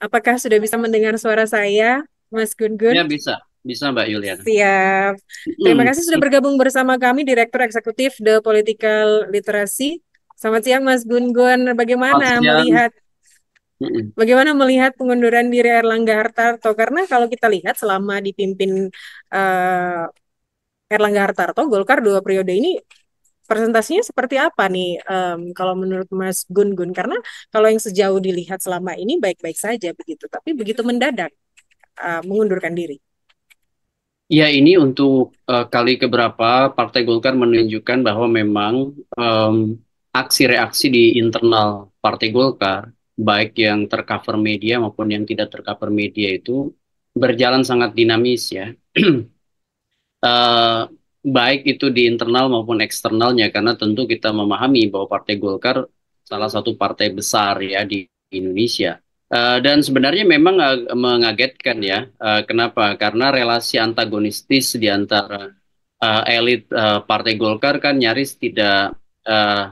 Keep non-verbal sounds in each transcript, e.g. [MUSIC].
Apakah sudah bisa mendengar suara saya, Mas Gun Gun? Ya, bisa. Bisa Mbak Yulian. Siap. Terima kasih sudah mm. bergabung bersama kami Direktur Eksekutif The Political Literacy. Selamat siang Mas Gun Gun. Bagaimana melihat Bagaimana melihat pengunduran diri Erlangga Hartarto? Karena kalau kita lihat selama dipimpin uh, Erlangga Hartarto, Golkar dua periode ini presentasinya seperti apa nih um, kalau menurut Mas Gun Gun karena kalau yang sejauh dilihat selama ini baik-baik saja begitu tapi begitu mendadak uh, mengundurkan diri. Ya ini untuk uh, kali keberapa Partai Golkar menunjukkan bahwa memang um, aksi reaksi di internal Partai Golkar baik yang tercover media maupun yang tidak tercover media itu berjalan sangat dinamis ya. uh, [CLEARS THROAT] baik itu di internal maupun eksternalnya karena tentu kita memahami bahwa Partai Golkar salah satu partai besar ya di Indonesia. Uh, dan sebenarnya memang uh, mengagetkan ya. Uh, kenapa? Karena relasi antagonistis di antara uh, elit uh, Partai Golkar kan nyaris tidak uh,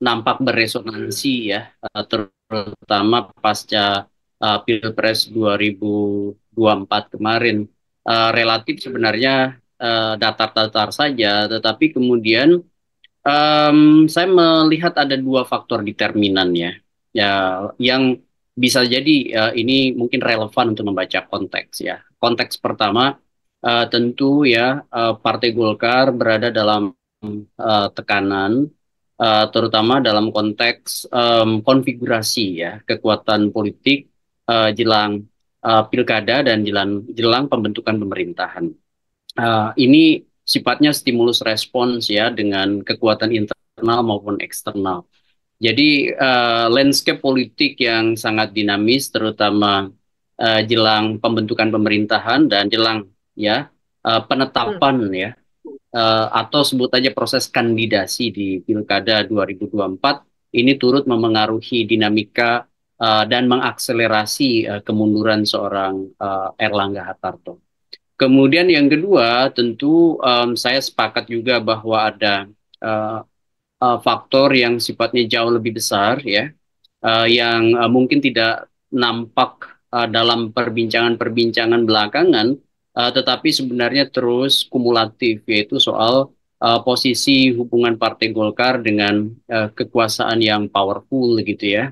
nampak beresonansi ya, uh, terutama pasca uh, Pilpres 2024 kemarin. Uh, relatif sebenarnya Eh, datar-datar uh, saja, tetapi kemudian um, saya melihat ada dua faktor determinannya ya yang bisa jadi uh, ini mungkin relevan untuk membaca konteks ya. Konteks pertama uh, tentu ya uh, Partai Golkar berada dalam uh, tekanan uh, terutama dalam konteks um, konfigurasi ya kekuatan politik uh, jelang uh, pilkada dan jelang jelang pembentukan pemerintahan uh, ini sifatnya stimulus respons ya dengan kekuatan internal maupun eksternal. Jadi uh, landscape politik yang sangat dinamis terutama uh, jelang pembentukan pemerintahan dan jelang ya uh, penetapan hmm. ya uh, atau sebut aja proses kandidasi di Pilkada 2024 ini turut memengaruhi dinamika uh, dan mengakselerasi uh, kemunduran seorang uh, Erlangga Hartarto. Kemudian yang kedua, tentu um, saya sepakat juga bahwa ada uh, uh, faktor yang sifatnya jauh lebih besar ya, uh, yang uh, mungkin tidak nampak uh, dalam perbincangan-perbincangan belakangan, uh, tetapi sebenarnya terus kumulatif yaitu soal uh, posisi hubungan Partai Golkar dengan uh, kekuasaan yang powerful gitu ya.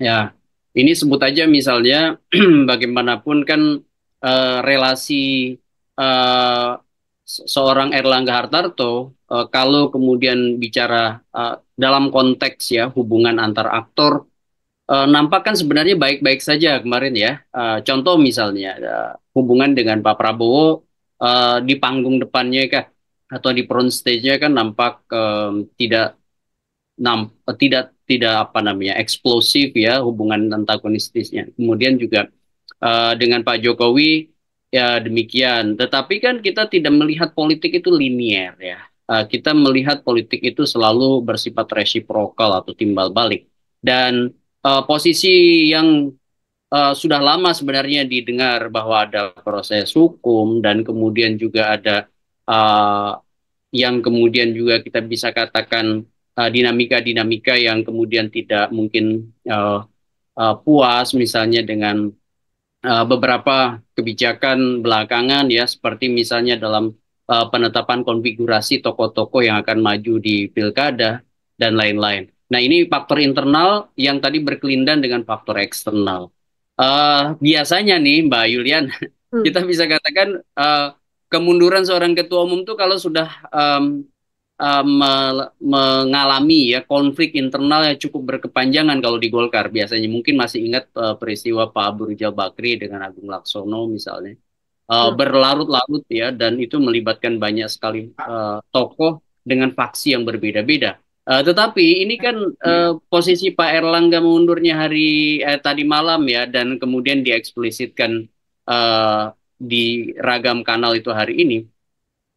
Ya, ini sebut aja misalnya [CLEARS THROAT] bagaimanapun kan uh, relasi uh, seorang Erlangga Hartarto uh, kalau kemudian bicara uh, dalam konteks ya hubungan antar aktor uh, nampak kan sebenarnya baik-baik saja kemarin ya. Uh, contoh misalnya uh, hubungan dengan Pak Prabowo uh, di panggung depannya kah atau di front stage-nya kan nampak um, tidak nam, tidak tidak apa namanya eksplosif ya hubungan antagonistisnya. Kemudian juga Eh, dengan Pak Jokowi ya demikian. Tetapi kan kita tidak melihat politik itu linier ya. Uh, kita melihat politik itu selalu bersifat resiprokal atau timbal balik. Dan uh, posisi yang uh, sudah lama sebenarnya didengar bahwa ada proses hukum dan kemudian juga ada uh, yang kemudian juga kita bisa katakan dinamika-dinamika uh, yang kemudian tidak mungkin uh, uh, puas misalnya dengan uh, beberapa kebijakan belakangan ya seperti misalnya dalam uh, penetapan konfigurasi toko-toko yang akan maju di pilkada dan lain-lain. Nah ini faktor internal yang tadi berkelindan dengan faktor eksternal. Uh, biasanya nih Mbak Yulian, [LAUGHS] hmm. kita bisa katakan uh, kemunduran seorang ketua umum tuh kalau sudah um, Eh, mengalami ya konflik internal yang cukup berkepanjangan kalau di Golkar biasanya mungkin masih ingat uh, peristiwa Pak Abu Rijal Bakri dengan Agung Laksono misalnya uh, hmm. berlarut-larut ya dan itu melibatkan banyak sekali uh, tokoh dengan faksi yang berbeda-beda. Uh, tetapi ini kan uh, posisi Pak Erlangga mundurnya hari eh, tadi malam ya dan kemudian dieksplisitkan uh, di ragam kanal itu hari ini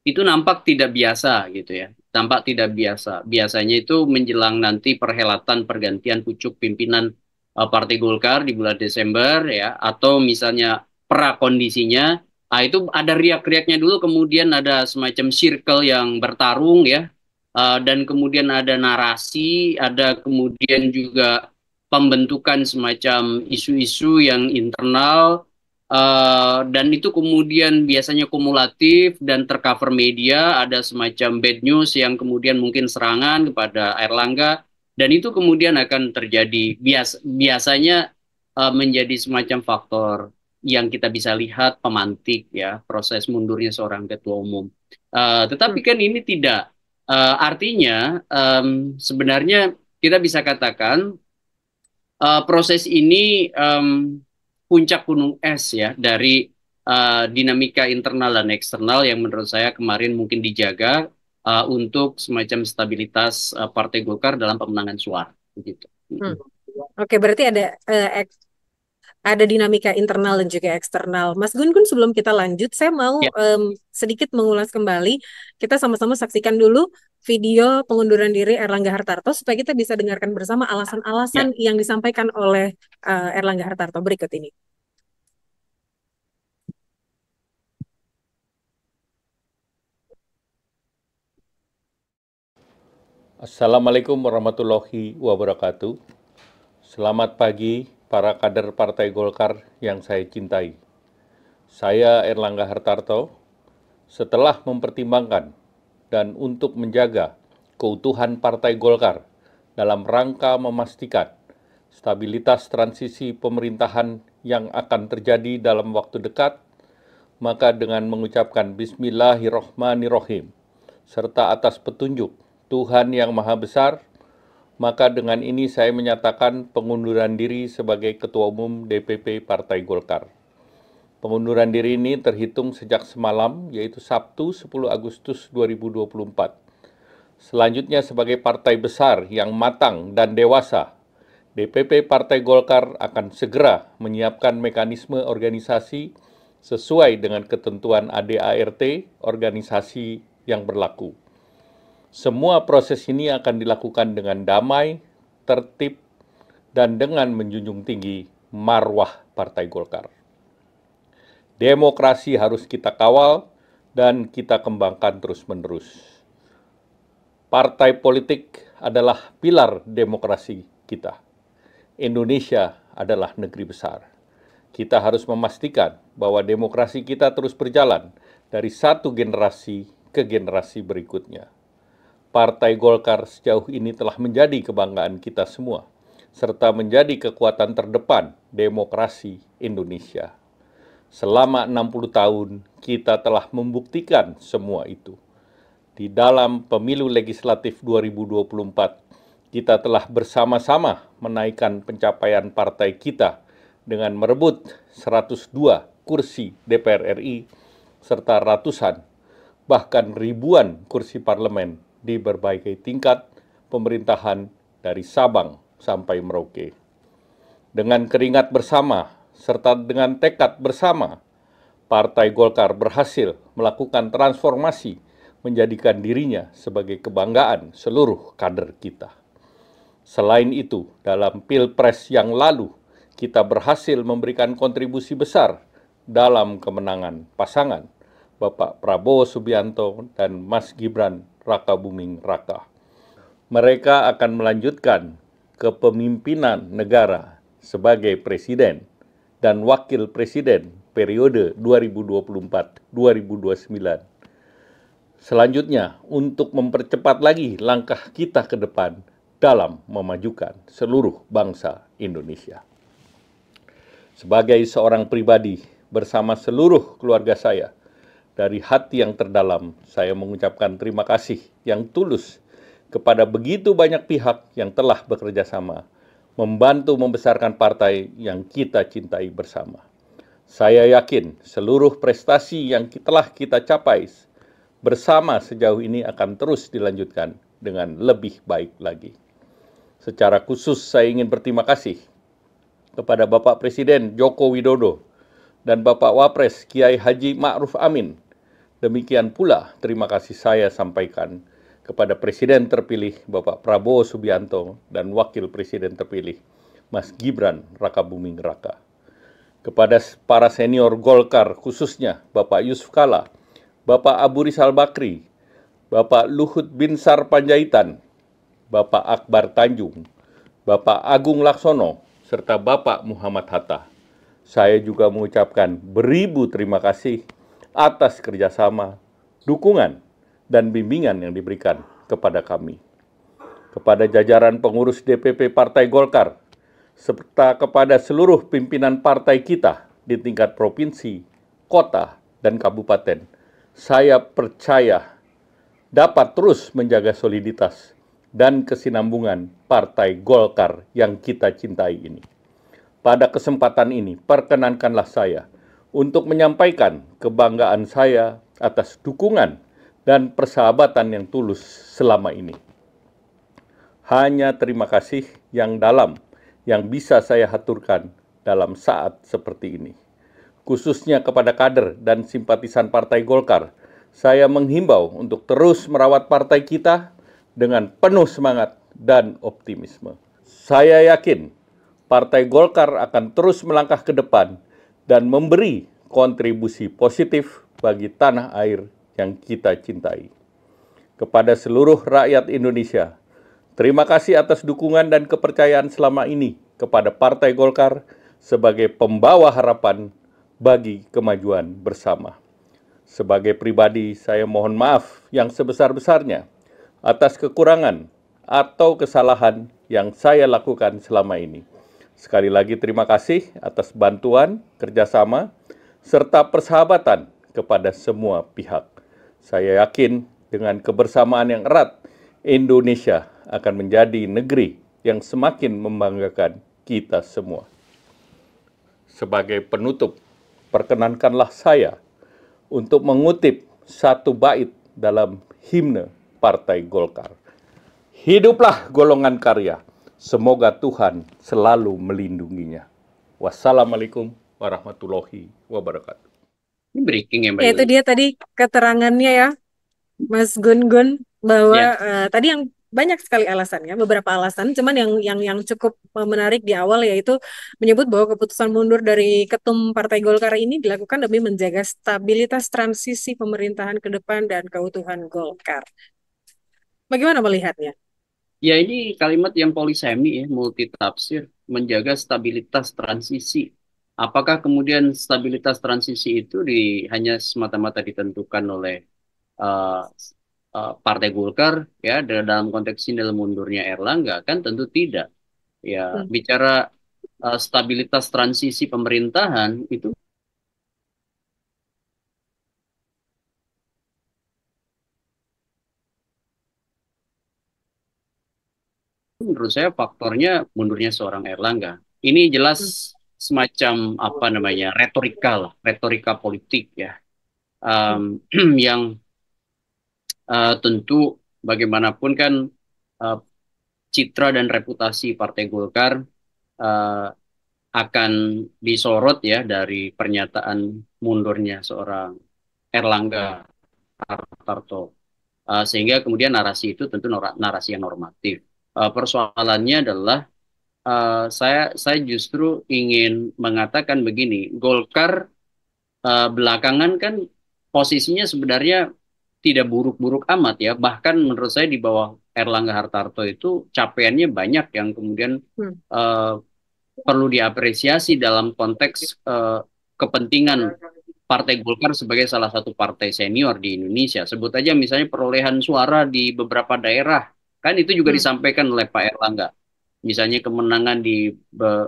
itu nampak tidak biasa gitu ya. Nampak tidak biasa. Biasanya itu menjelang nanti perhelatan pergantian pucuk pimpinan uh, Partai Golkar di bulan Desember ya atau misalnya prakondisinya nah itu ada riak-riaknya dulu kemudian ada semacam circle yang bertarung ya uh, dan kemudian ada narasi, ada kemudian juga pembentukan semacam isu-isu yang internal Uh, dan itu kemudian biasanya kumulatif dan tercover media ada semacam bad news yang kemudian mungkin serangan kepada Erlangga dan itu kemudian akan terjadi bias biasanya uh, menjadi semacam faktor yang kita bisa lihat pemantik ya proses mundurnya seorang ketua umum. Uh, tetapi hmm. kan ini tidak uh, artinya um, sebenarnya kita bisa katakan uh, proses ini um, puncak gunung es ya dari uh, dinamika internal dan eksternal yang menurut saya kemarin mungkin dijaga uh, untuk semacam stabilitas uh, Partai Golkar dalam pemenangan suara begitu. Hmm. Oke, berarti ada uh, ada dinamika internal dan juga eksternal. Mas Gun Gun sebelum kita lanjut, saya mau ya. um, sedikit mengulas kembali. Kita sama-sama saksikan dulu video pengunduran diri Erlangga Hartarto supaya kita bisa dengarkan bersama alasan-alasan ya. yang disampaikan oleh uh, Erlangga Hartarto berikut ini. Assalamualaikum warahmatullahi wabarakatuh. Selamat pagi para kader Partai Golkar yang saya cintai. Saya Erlangga Hartarto, setelah mempertimbangkan dan untuk menjaga keutuhan Partai Golkar dalam rangka memastikan stabilitas transisi pemerintahan yang akan terjadi dalam waktu dekat, maka dengan mengucapkan Bismillahirrohmanirrohim, serta atas petunjuk Tuhan Yang Maha Besar, maka dengan ini saya menyatakan pengunduran diri sebagai Ketua Umum DPP Partai Golkar. Pengunduran diri ini terhitung sejak semalam, yaitu Sabtu 10 Agustus 2024. Selanjutnya sebagai partai besar yang matang dan dewasa, DPP Partai Golkar akan segera menyiapkan mekanisme organisasi sesuai dengan ketentuan ADART organisasi yang berlaku. Semua proses ini akan dilakukan dengan damai, tertib, dan dengan menjunjung tinggi marwah Partai Golkar. Demokrasi harus kita kawal dan kita kembangkan terus-menerus. Partai politik adalah pilar demokrasi kita. Indonesia adalah negeri besar. Kita harus memastikan bahwa demokrasi kita terus berjalan dari satu generasi ke generasi berikutnya. Partai Golkar sejauh ini telah menjadi kebanggaan kita semua, serta menjadi kekuatan terdepan demokrasi Indonesia. Selama 60 tahun, kita telah membuktikan semua itu. Di dalam pemilu legislatif 2024, kita telah bersama-sama menaikkan pencapaian partai kita dengan merebut 102 kursi DPR RI serta ratusan bahkan ribuan kursi parlemen di berbagai tingkat pemerintahan dari Sabang sampai Merauke. Dengan keringat bersama serta dengan tekad bersama, Partai Golkar berhasil melakukan transformasi menjadikan dirinya sebagai kebanggaan seluruh kader kita. Selain itu, dalam Pilpres yang lalu, kita berhasil memberikan kontribusi besar dalam kemenangan pasangan Bapak Prabowo Subianto dan Mas Gibran Raka Buming Raka. Mereka akan melanjutkan kepemimpinan negara sebagai presiden dan wakil presiden periode 2024-2029. Selanjutnya, untuk mempercepat lagi langkah kita ke depan dalam memajukan seluruh bangsa Indonesia. Sebagai seorang pribadi bersama seluruh keluarga saya, dari hati yang terdalam, saya mengucapkan terima kasih yang tulus kepada begitu banyak pihak yang telah bekerja sama, membantu membesarkan partai yang kita cintai bersama. Saya yakin seluruh prestasi yang telah kita capai bersama sejauh ini akan terus dilanjutkan dengan lebih baik lagi. Secara khusus saya ingin berterima kasih kepada Bapak Presiden Joko Widodo dan Bapak Wapres Kiai Haji Ma'ruf Amin Demikian pula terima kasih saya sampaikan kepada Presiden terpilih Bapak Prabowo Subianto dan Wakil Presiden terpilih Mas Gibran Raka Buming Raka. Kepada para senior Golkar khususnya Bapak Yusuf Kala, Bapak Abu Rizal Bakri, Bapak Luhut Binsar Panjaitan, Bapak Akbar Tanjung, Bapak Agung Laksono, serta Bapak Muhammad Hatta. Saya juga mengucapkan beribu terima kasih atas kerjasama, dukungan, dan bimbingan yang diberikan kepada kami. Kepada jajaran pengurus DPP Partai Golkar, serta kepada seluruh pimpinan partai kita di tingkat provinsi, kota, dan kabupaten, saya percaya dapat terus menjaga soliditas dan kesinambungan Partai Golkar yang kita cintai ini. Pada kesempatan ini, perkenankanlah saya – untuk menyampaikan kebanggaan saya atas dukungan dan persahabatan yang tulus selama ini. Hanya terima kasih yang dalam yang bisa saya haturkan dalam saat seperti ini. Khususnya kepada kader dan simpatisan Partai Golkar, saya menghimbau untuk terus merawat partai kita dengan penuh semangat dan optimisme. Saya yakin Partai Golkar akan terus melangkah ke depan dan memberi kontribusi positif bagi tanah air yang kita cintai. Kepada seluruh rakyat Indonesia, terima kasih atas dukungan dan kepercayaan selama ini kepada Partai Golkar sebagai pembawa harapan bagi kemajuan bersama. Sebagai pribadi, saya mohon maaf yang sebesar-besarnya atas kekurangan atau kesalahan yang saya lakukan selama ini. Sekali lagi terima kasih atas bantuan, kerjasama, serta persahabatan kepada semua pihak. Saya yakin dengan kebersamaan yang erat, Indonesia akan menjadi negeri yang semakin membanggakan kita semua. Sebagai penutup, perkenankanlah saya untuk mengutip satu bait dalam himne Partai Golkar. Hiduplah golongan karya! Semoga Tuhan selalu melindunginya. Wassalamualaikum warahmatullahi wabarakatuh. Ini breaking ya, Mbak. Ya, itu dia tadi keterangannya ya, Mas Gun Gun bahwa ya. uh, tadi yang banyak sekali alasannya, beberapa alasan. Cuman yang yang yang cukup eh, menarik di awal yaitu menyebut bahwa keputusan mundur dari ketum Partai Golkar ini dilakukan demi menjaga stabilitas transisi pemerintahan ke depan dan keutuhan Golkar. Bagaimana melihatnya? Ya ini kalimat yang polisemi ya, multitafsir, menjaga stabilitas transisi. Apakah kemudian stabilitas transisi itu di, hanya semata-mata ditentukan oleh uh, uh, Partai Golkar ya dalam konteks ini mundurnya Erlangga kan tentu tidak. Ya hmm. bicara uh, stabilitas transisi pemerintahan itu menurut saya faktornya mundurnya seorang Erlangga. Ini jelas hmm. semacam apa namanya retorika lah, retorika politik ya, um, [CLEARS THROAT] yang uh, tentu bagaimanapun kan uh, citra dan reputasi Partai Golkar uh, akan disorot ya dari pernyataan mundurnya seorang Erlangga Hartarto. Uh, sehingga kemudian narasi itu tentu narasi yang normatif uh, persoalannya adalah uh, saya saya justru ingin mengatakan begini, Golkar uh, belakangan kan posisinya sebenarnya tidak buruk-buruk amat ya, bahkan menurut saya di bawah Erlangga Hartarto itu capaiannya banyak yang kemudian hmm. uh, perlu diapresiasi dalam konteks uh, kepentingan Partai Golkar sebagai salah satu partai senior di Indonesia. Sebut aja misalnya perolehan suara di beberapa daerah Kan itu juga hmm. disampaikan oleh Pak Erlangga. Misalnya kemenangan di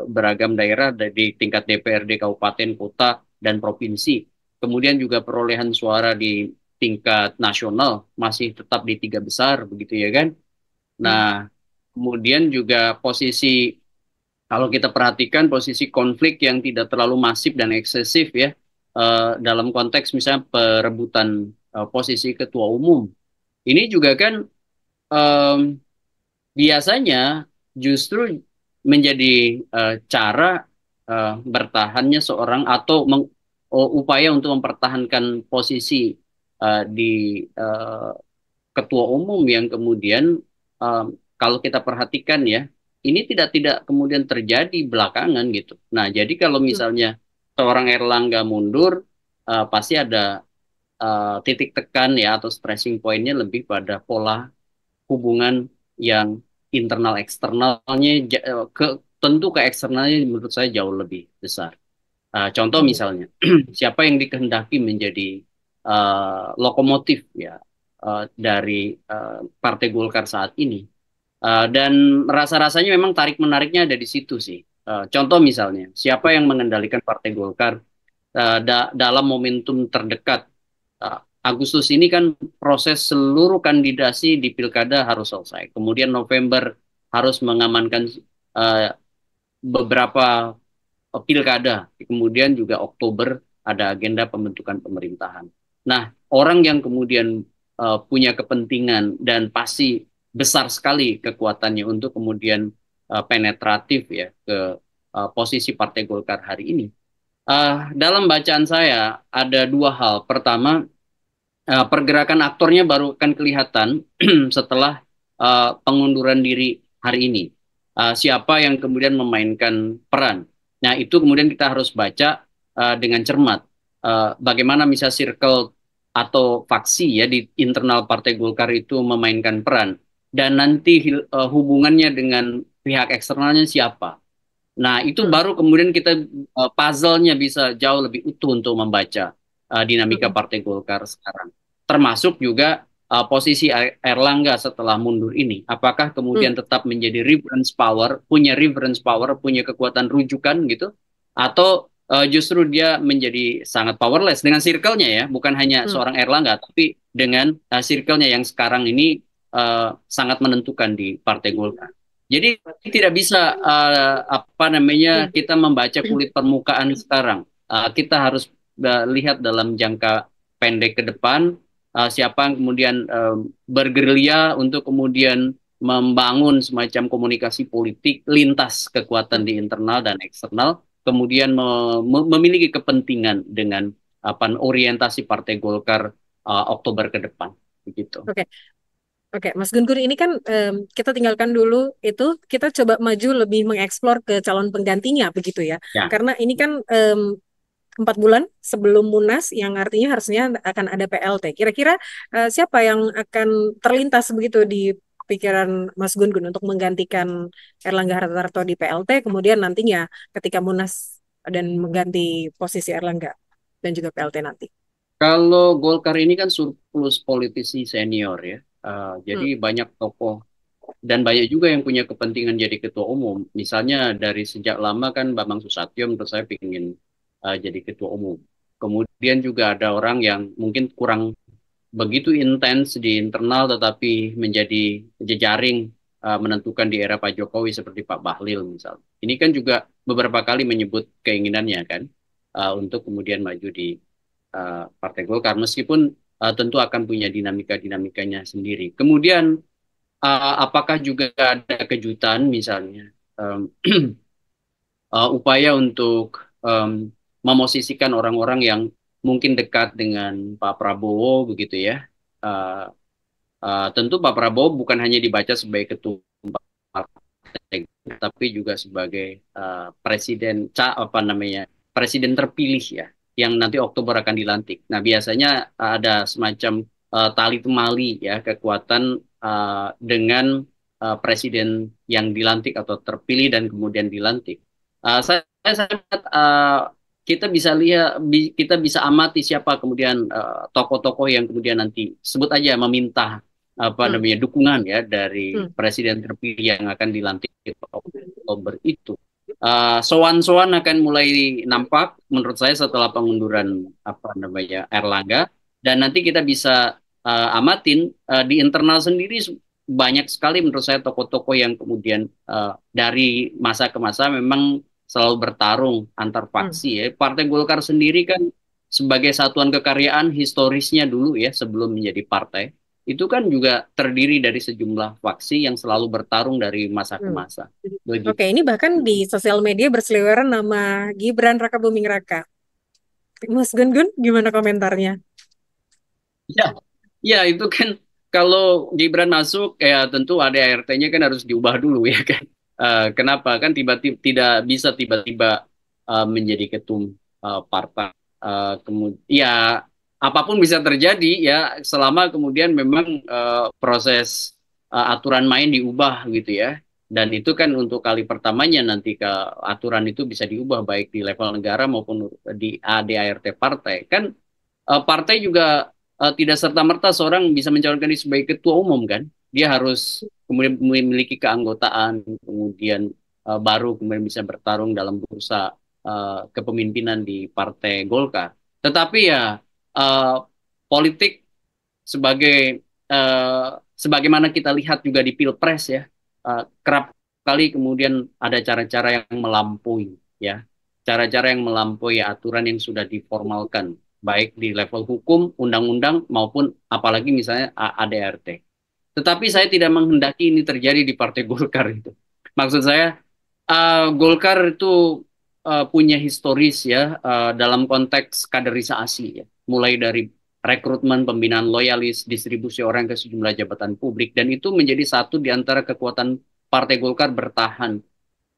beragam daerah di tingkat DPRD kabupaten, kota dan provinsi. Kemudian juga perolehan suara di tingkat nasional masih tetap di tiga besar begitu ya kan. Hmm. Nah, kemudian juga posisi kalau kita perhatikan posisi konflik yang tidak terlalu masif dan eksesif ya uh, dalam konteks misalnya perebutan uh, posisi ketua umum ini juga kan um, biasanya justru menjadi uh, cara uh, bertahannya seorang atau meng, uh, upaya untuk mempertahankan posisi uh, di uh, ketua umum yang kemudian uh, kalau kita perhatikan ya ini tidak tidak kemudian terjadi belakangan gitu. Nah jadi kalau misalnya seorang Erlangga mundur uh, pasti ada uh, titik tekan ya atau stressing pointnya lebih pada pola hubungan yang internal eksternalnya eh, ke tentu ke eksternalnya menurut saya jauh lebih besar. Uh, contoh hmm. misalnya [CLEARS THROAT] siapa yang dikehendaki menjadi uh, lokomotif ya uh, dari uh, Partai Golkar saat ini uh, dan rasa-rasanya memang tarik menariknya ada di situ sih. Uh, contoh misalnya siapa yang mengendalikan Partai Golkar uh, da dalam momentum terdekat uh, Agustus ini kan proses seluruh kandidasi di pilkada harus selesai. Kemudian November harus mengamankan uh, beberapa eh, pilkada. Kemudian juga Oktober ada agenda pembentukan pemerintahan. Nah, orang yang kemudian uh, punya kepentingan dan pasti besar sekali kekuatannya untuk kemudian uh, penetratif ya ke uh, posisi Partai Golkar hari ini. Uh, dalam bacaan saya ada dua hal. Pertama, uh, pergerakan aktornya baru akan kelihatan [CLEARS THROAT] setelah uh, pengunduran diri hari ini. Uh, siapa yang kemudian memainkan peran? Nah, itu kemudian kita harus baca uh, dengan cermat. Uh, bagaimana misalnya circle atau faksi ya di internal Partai Golkar itu memainkan peran dan nanti uh, hubungannya dengan pihak eksternalnya siapa. Nah, itu hmm. baru kemudian kita uh, puzzle-nya bisa jauh lebih utuh untuk membaca uh, dinamika Partai Golkar sekarang. Termasuk juga uh, posisi Erlangga setelah mundur ini. Apakah kemudian hmm. tetap menjadi reference power, punya reference power, punya kekuatan rujukan gitu? Atau uh, justru dia menjadi sangat powerless dengan circle-nya ya, bukan hanya hmm. seorang Erlangga, tapi dengan uh, circle-nya yang sekarang ini uh, sangat menentukan di Partai Golkar. Jadi tidak bisa uh, apa namanya mm. kita membaca kulit permukaan sekarang. Uh, kita harus lihat dalam jangka pendek ke depan uh, siapa yang kemudian uh, bergerilya untuk kemudian membangun semacam komunikasi politik lintas kekuatan di internal dan eksternal kemudian me me memiliki kepentingan dengan apa orientasi Partai Golkar uh, Oktober ke depan begitu. Oke. Okay. Oke, okay, Mas Gun ini kan um, kita tinggalkan dulu itu kita coba maju lebih mengeksplor ke calon penggantinya begitu ya. ya. Karena ini kan um, empat bulan sebelum Munas yang artinya harusnya akan ada PLT. Kira-kira uh, siapa yang akan terlintas begitu di pikiran Mas Gun Gun untuk menggantikan Erlangga Hartarto di PLT kemudian nantinya ketika Munas dan mengganti posisi Erlangga dan juga PLT nanti. Kalau Golkar ini kan surplus politisi senior ya. Uh, jadi hmm. banyak tokoh dan banyak juga yang punya kepentingan jadi ketua umum. Misalnya dari sejak lama kan Bambang Susatyo menurut saya ingin uh, jadi ketua umum. Kemudian juga ada orang yang mungkin kurang begitu intens di internal tetapi menjadi jejaring uh, menentukan di era Pak Jokowi seperti Pak Bahlil misalnya. Ini kan juga beberapa kali menyebut keinginannya kan uh, untuk kemudian maju di uh, Partai Golkar meskipun uh, tentu akan punya dinamika-dinamikanya sendiri. Kemudian uh, apakah juga ada kejutan misalnya um, uh, [CLEARS THROAT] upaya untuk um, memosisikan orang-orang yang mungkin dekat dengan Pak Prabowo begitu ya. Uh, uh, tentu Pak Prabowo bukan hanya dibaca sebagai ketua partai, tapi juga sebagai uh, presiden ca apa namanya presiden terpilih ya, yang nanti Oktober akan dilantik. Nah biasanya ada semacam uh, tali temali ya kekuatan uh, dengan uh, presiden yang dilantik atau terpilih dan kemudian dilantik. Uh, saya saya sangat uh, kita bisa lihat kita bisa amati siapa kemudian eh, tokoh-tokoh uh, yang kemudian nanti sebut aja meminta apa hmm. namanya dukungan ya dari hmm. presiden terpilih yang akan dilantik Oktober itu. Soan-soan eh, sowan akan mulai nampak menurut saya setelah pengunduran apa namanya Erlangga dan nanti kita bisa uh, amatin uh, di internal sendiri banyak sekali menurut saya tokoh-tokoh yang kemudian uh, dari masa ke masa memang selalu bertarung antar hmm. faksi hmm. ya. Partai Golkar sendiri kan sebagai satuan kekaryaan historisnya dulu ya sebelum menjadi partai itu kan juga terdiri dari sejumlah faksi yang selalu bertarung dari masa ke hmm. masa. Hmm. Oke, ini bahkan di sosial media berseliweran nama Gibran Raka Buming Raka. Mas Gun Gun, gimana komentarnya? Ya, ya itu kan kalau Gibran masuk ya tentu ada art nya kan harus diubah dulu ya kan. Eh, kenapa kan tiba-tiba tidak bisa tiba-tiba uh, menjadi ketum uh, partai uh, kemudian ya apapun bisa terjadi ya selama kemudian memang uh, proses uh, aturan main diubah gitu ya dan itu kan untuk kali pertamanya nanti ke aturan itu bisa diubah baik di level negara maupun di ADART partai kan uh, partai juga tidak serta merta seorang bisa mencalonkan diri sebagai ketua umum kan dia harus kemudian memiliki keanggotaan, kemudian uh, baru kemudian bisa bertarung dalam bursa uh, kepemimpinan di Partai Golkar. Tetapi ya uh, politik sebagai uh, sebagaimana kita lihat juga di Pilpres ya uh, kerap kali kemudian ada cara-cara yang melampaui ya cara-cara yang melampaui aturan yang sudah diformalkan baik di level hukum, undang-undang maupun apalagi misalnya ADRT. Tetapi saya tidak menghendaki ini terjadi di Partai Golkar itu. Maksud saya uh, Golkar itu uh, punya historis ya uh, dalam konteks kaderisasi ya. Mulai dari rekrutmen, pembinaan loyalis, distribusi orang ke sejumlah jabatan publik dan itu menjadi satu di antara kekuatan Partai Golkar bertahan.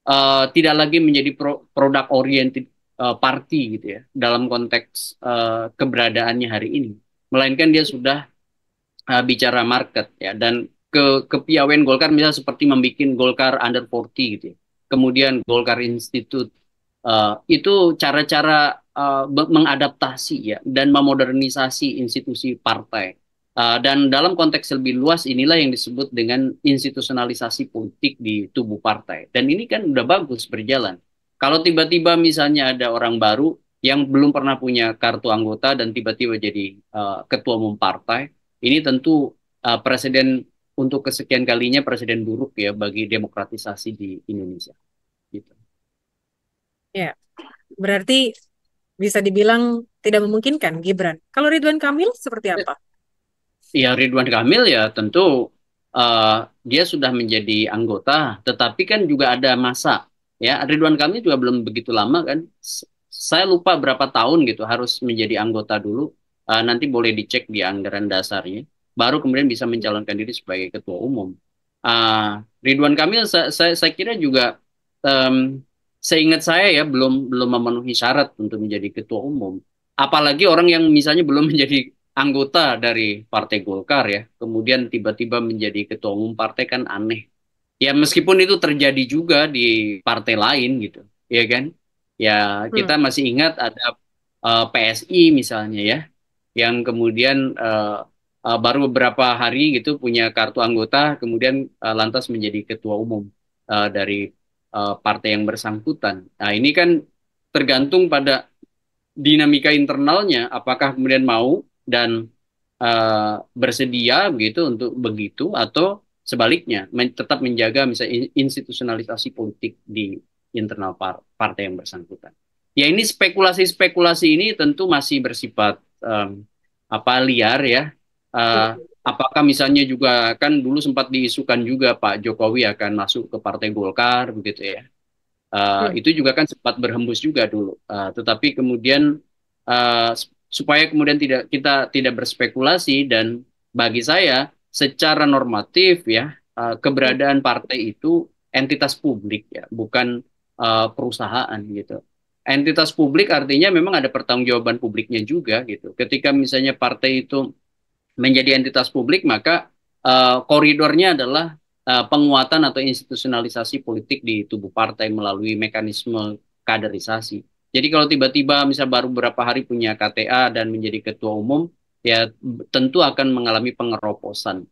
Uh, tidak lagi menjadi pro produk oriented uh, party gitu ya dalam konteks uh, keberadaannya hari ini, melainkan dia sudah uh, bicara market ya dan ke kepiawaian Golkar misalnya seperti membuat Golkar under 40 gitu ya. kemudian Golkar Institute uh, itu cara-cara uh, mengadaptasi ya dan memodernisasi institusi partai uh, dan dalam konteks lebih luas inilah yang disebut dengan institusionalisasi politik di tubuh partai dan ini kan udah bagus berjalan kalau tiba-tiba misalnya ada orang baru yang belum pernah punya kartu anggota dan tiba-tiba jadi uh, ketua umum partai ini tentu uh, presiden untuk kesekian kalinya presiden buruk ya bagi demokratisasi di Indonesia. Gitu. Ya, berarti bisa dibilang tidak memungkinkan Gibran. Kalau Ridwan Kamil seperti apa? Ya, ya Ridwan Kamil ya tentu uh, dia sudah menjadi anggota, tetapi kan juga ada masa ya Ridwan Kamil juga belum begitu lama kan. Saya lupa berapa tahun gitu harus menjadi anggota dulu uh, nanti boleh dicek di anggaran dasarnya baru kemudian bisa mencalonkan diri sebagai ketua umum uh, Ridwan Kamil saya, saya, saya kira juga um, seingat saya ya belum belum memenuhi syarat untuk menjadi ketua umum apalagi orang yang misalnya belum [LAUGHS] menjadi anggota dari Partai Golkar ya kemudian tiba-tiba menjadi ketua umum partai kan aneh ya meskipun itu terjadi juga di partai lain gitu ya kan ya kita hmm. masih ingat ada uh, eh, PSI misalnya ya yang kemudian uh, uh, baru beberapa hari gitu punya kartu anggota kemudian uh, lantas menjadi ketua umum uh, dari uh, partai yang bersangkutan. Nah, ini kan tergantung pada dinamika internalnya apakah kemudian mau dan uh, bersedia begitu untuk begitu atau sebaliknya men tetap menjaga misalnya institusionalisasi politik di internal par partai yang bersangkutan. Ya ini spekulasi-spekulasi ini tentu masih bersifat um, apa liar ya. Uh, apakah misalnya juga kan dulu sempat diisukan juga Pak Jokowi akan masuk ke Partai Golkar begitu ya. Uh, hmm. Itu juga kan sempat berhembus juga dulu. Uh, tetapi kemudian uh, supaya kemudian tidak kita tidak berspekulasi dan bagi saya secara normatif ya uh, keberadaan partai itu entitas publik ya bukan uh, perusahaan gitu entitas publik artinya memang ada pertanggungjawaban publiknya juga gitu. Ketika misalnya partai itu menjadi entitas publik maka uh, koridornya adalah uh, penguatan atau institusionalisasi politik di tubuh partai melalui mekanisme kaderisasi. Jadi kalau tiba-tiba misal baru beberapa hari punya KTA dan menjadi ketua umum ya tentu akan mengalami pengeroposan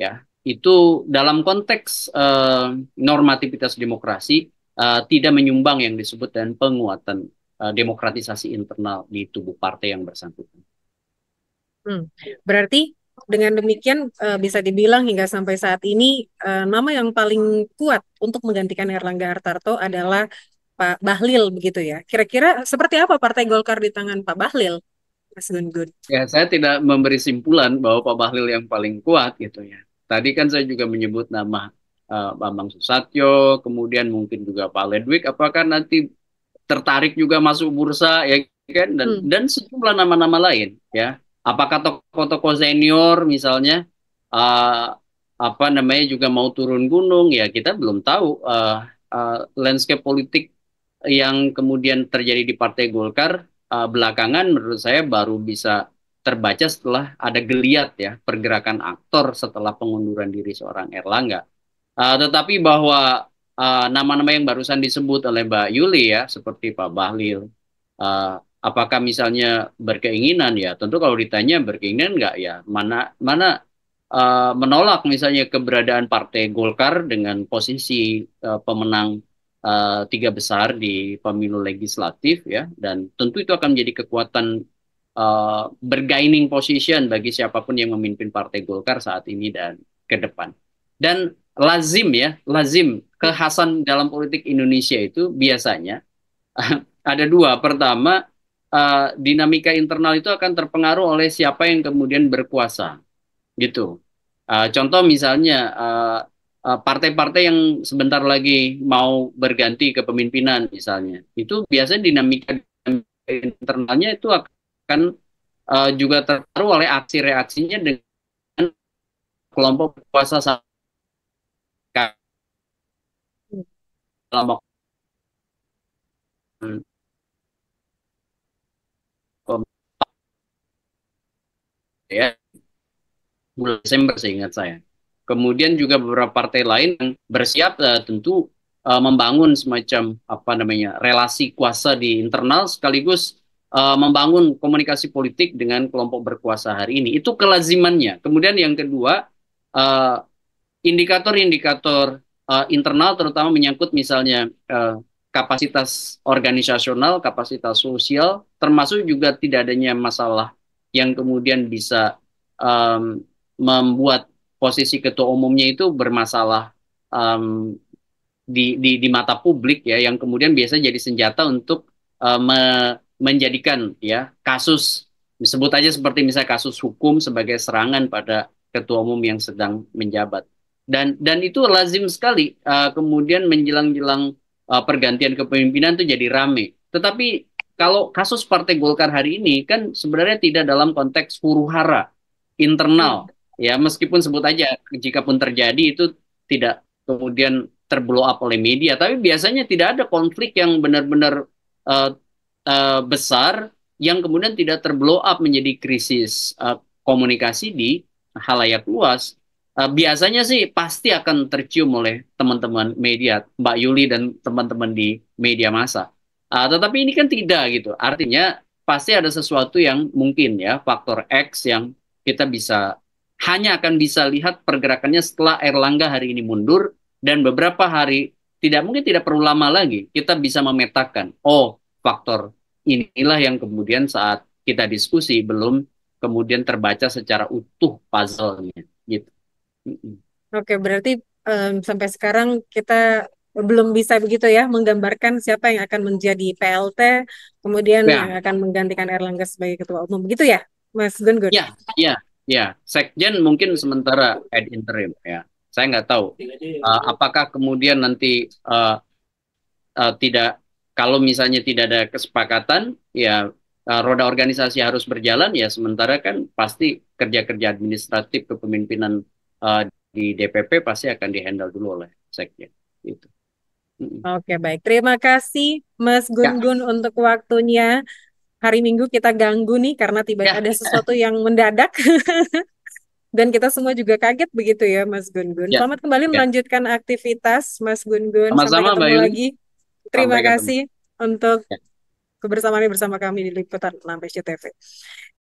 ya. Itu dalam konteks uh, normativitas demokrasi Eh, tidak menyumbang yang disebut dan penguatan uh, demokratisasi internal di tubuh partai yang bersangkutan. Hmm, berarti dengan demikian uh, bisa dibilang hingga sampai saat ini uh, nama yang paling kuat untuk menggantikan Erlangga Hartarto adalah Pak Bahlil begitu ya. Kira-kira seperti apa Partai Golkar di tangan Pak Bahlil? Mas Gun Ya, saya tidak memberi simpulan bahwa Pak Bahlil yang paling kuat gitu ya. Tadi kan saya juga menyebut nama uh, Bambang Susatyo, kemudian mungkin juga Pak Ledwig, apakah nanti tertarik juga masuk bursa ya kan dan hmm. dan sejumlah nama-nama lain ya. Apakah tokoh-tokoh senior misalnya uh, apa namanya juga mau turun gunung ya kita belum tahu uh, uh, landscape politik yang kemudian terjadi di Partai Golkar uh, belakangan menurut saya baru bisa terbaca setelah ada geliat ya pergerakan aktor setelah pengunduran diri seorang Erlangga. Eh, tetapi bahwa eh, nama-nama uh, yang barusan disebut oleh Mbak Yuli ya, seperti Pak Bahlil, uh, apakah misalnya berkeinginan ya? Tentu kalau ditanya berkeinginan nggak ya, mana mana uh, menolak misalnya keberadaan Partai Golkar dengan posisi uh, pemenang uh, tiga besar di pemilu legislatif ya, dan tentu itu akan menjadi kekuatan uh, bergaining position bagi siapapun yang memimpin Partai Golkar saat ini dan ke depan. Dan lazim ya, lazim kekhasan dalam politik Indonesia itu biasanya [LAUGHS] ada dua. Pertama, uh, dinamika internal itu akan terpengaruh oleh siapa yang kemudian berkuasa, gitu. Uh, contoh misalnya eh, partai-partai uh, uh, yang sebentar lagi mau berganti kepemimpinan misalnya, itu biasanya dinamika, internalnya itu akan uh, juga terpengaruh oleh aksi reaksinya dengan kelompok kuasa dalam hmm. waktu ya bulan Desember ingat saya. Kemudian juga beberapa partai lain yang bersiap uh, tentu uh, membangun semacam apa namanya relasi kuasa di internal sekaligus uh, membangun komunikasi politik dengan kelompok berkuasa hari ini. Itu kelazimannya. Kemudian yang kedua indikator-indikator uh, indikator -indikator uh, internal terutama menyangkut misalnya uh, kapasitas organisasional, kapasitas sosial, termasuk juga tidak adanya masalah yang kemudian bisa um, membuat posisi ketua umumnya itu bermasalah um, di, di, di mata publik ya, yang kemudian biasa jadi senjata untuk uh, me, menjadikan ya kasus disebut aja seperti misalnya kasus hukum sebagai serangan pada ketua umum yang sedang menjabat dan dan itu lazim sekali uh, kemudian menjelang-jelang uh, pergantian kepemimpinan itu jadi rame. Tetapi kalau kasus Partai Golkar hari ini kan sebenarnya tidak dalam konteks huru hara internal hmm. ya meskipun sebut aja jika pun terjadi itu tidak kemudian terblow up oleh media tapi biasanya tidak ada konflik yang benar-benar uh, uh, besar yang kemudian tidak terblow up menjadi krisis uh, komunikasi di halayak luas uh, biasanya sih pasti akan tercium oleh teman-teman media, Mbak Yuli dan teman-teman di media massa. Uh, tetapi ini kan tidak gitu. Artinya pasti ada sesuatu yang mungkin ya faktor X yang kita bisa hanya akan bisa lihat pergerakannya setelah Erlangga hari ini mundur dan beberapa hari tidak mungkin tidak perlu lama lagi kita bisa memetakan oh faktor inilah yang kemudian saat kita diskusi belum kemudian terbaca secara utuh puzzle-nya gitu. Oke, berarti um, sampai sekarang kita belum bisa begitu ya menggambarkan siapa yang akan menjadi PLT kemudian ya. yang akan menggantikan Erlangga sebagai ketua umum begitu ya Mas Gun-Gun? Ya, ya, ya. Sekjen mungkin sementara ad interim ya. Saya nggak tahu uh, apakah kemudian nanti uh, uh, tidak kalau misalnya tidak ada kesepakatan ya uh, roda organisasi harus berjalan ya sementara kan pasti kerja-kerja administratif kepemimpinan uh, di DPP pasti akan dihandle dulu oleh sekjen. Gitu. Oke baik, terima kasih Mas ya. Gun-Gun ya. untuk waktunya. Hari Minggu kita ganggu nih karena tiba-tiba ya. ada sesuatu yang mendadak. [LAUGHS] Dan kita semua juga kaget begitu ya Mas Gun-Gun. Ya. Selamat kembali ya. melanjutkan aktivitas Mas Gun-Gun. Sampai ketemu lagi. Terima Sampai kasih ketemu. untuk ya. kebersamaan bersama kami di Liputan Lampes SCTV.